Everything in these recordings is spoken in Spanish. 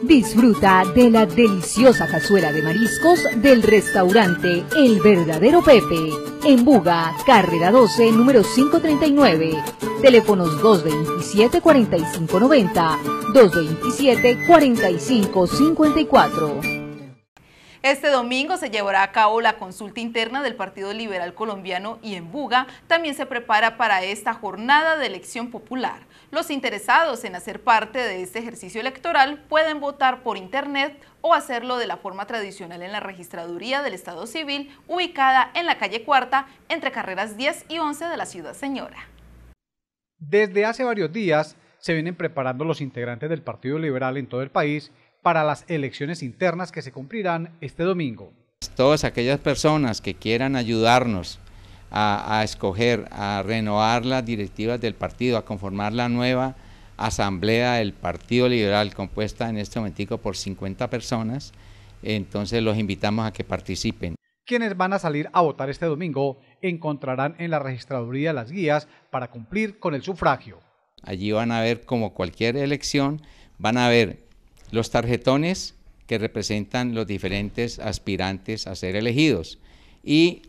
Disfruta de la deliciosa cazuela de mariscos del restaurante El Verdadero Pepe, en Buga, carrera 12, número 539. Teléfonos 227-4590, 227-4554. Este domingo se llevará a cabo la consulta interna del Partido Liberal Colombiano y en Buga también se prepara para esta jornada de elección popular. Los interesados en hacer parte de este ejercicio electoral pueden votar por internet o hacerlo de la forma tradicional en la registraduría del Estado Civil ubicada en la calle Cuarta entre carreras 10 y 11 de la ciudad señora. Desde hace varios días se vienen preparando los integrantes del Partido Liberal en todo el país para las elecciones internas que se cumplirán este domingo. Todas aquellas personas que quieran ayudarnos a, escoger, a renovar las directivas del partido, a conformar la nueva asamblea del Partido Liberal compuesta en este momentico por 50 personas, entonces los invitamos a que participen. Quienes van a salir a votar este domingo encontrarán en la registraduría las guías para cumplir con el sufragio. Allí van a ver, como cualquier elección, van a ver los tarjetones que representan los diferentes aspirantes a ser elegidos y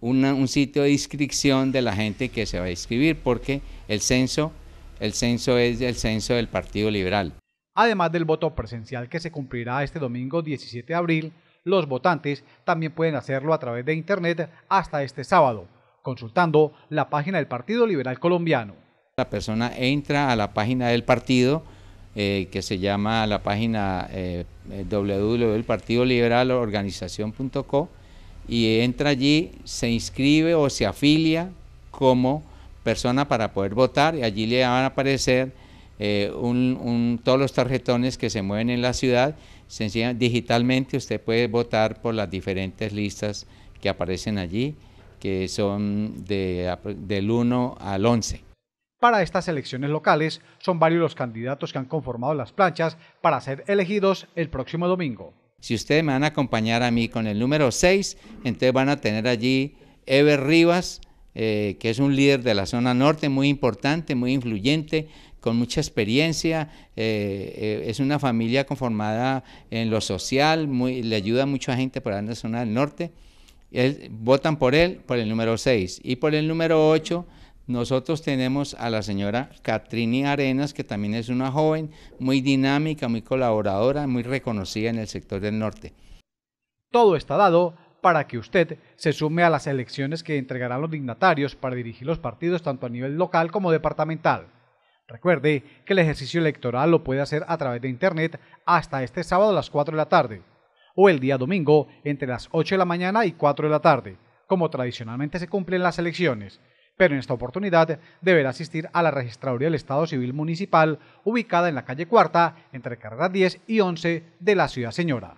un sitio de inscripción de la gente que se va a inscribir porque el censo, el censo es el censo del Partido Liberal. Además del voto presencial que se cumplirá este domingo 17 de abril, los votantes también pueden hacerlo a través de Internet hasta este sábado, consultando la página del Partido Liberal Colombiano. La persona entra a la página del partido, eh, que se llama la página eh, www.partidoliberalorganización.co y entra allí, se inscribe o se afilia como persona para poder votar y allí le van a aparecer eh, un, todos los tarjetones que se mueven en la ciudad. digitalmente usted puede votar por las diferentes listas que aparecen allí, que son del 1 al 11. Para estas elecciones locales son varios los candidatos que han conformado las planchas para ser elegidos el próximo domingo. Si ustedes me van a acompañar a mí con el número 6, entonces van a tener allí Ever Rivas, eh, que es un líder de la zona norte muy importante, muy influyente, con mucha experiencia, eh, eh, es una familia conformada en lo social, le ayuda mucho a gente por la zona del norte. votan por él, por el número 6. Y por el número 8 nosotros tenemos a la señora Catrini Arenas, que también es una joven muy dinámica, muy colaboradora, muy reconocida en el sector del norte. Todo está dado para que usted se sume a las elecciones que entregarán los dignatarios para dirigir los partidos tanto a nivel local como departamental. Recuerde que el ejercicio electoral lo puede hacer a través de Internet hasta este sábado a las 4 de la tarde o el día domingo entre las 8 de la mañana y 4 de la tarde, como tradicionalmente se cumplen las elecciones pero en esta oportunidad deberá asistir a la Registraduría del Estado Civil Municipal, ubicada en la calle Cuarta, entre carreras 10 y 11 de la Ciudad Señora.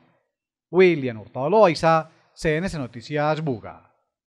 William Hurtado Loaiza, CNC Noticias Buga.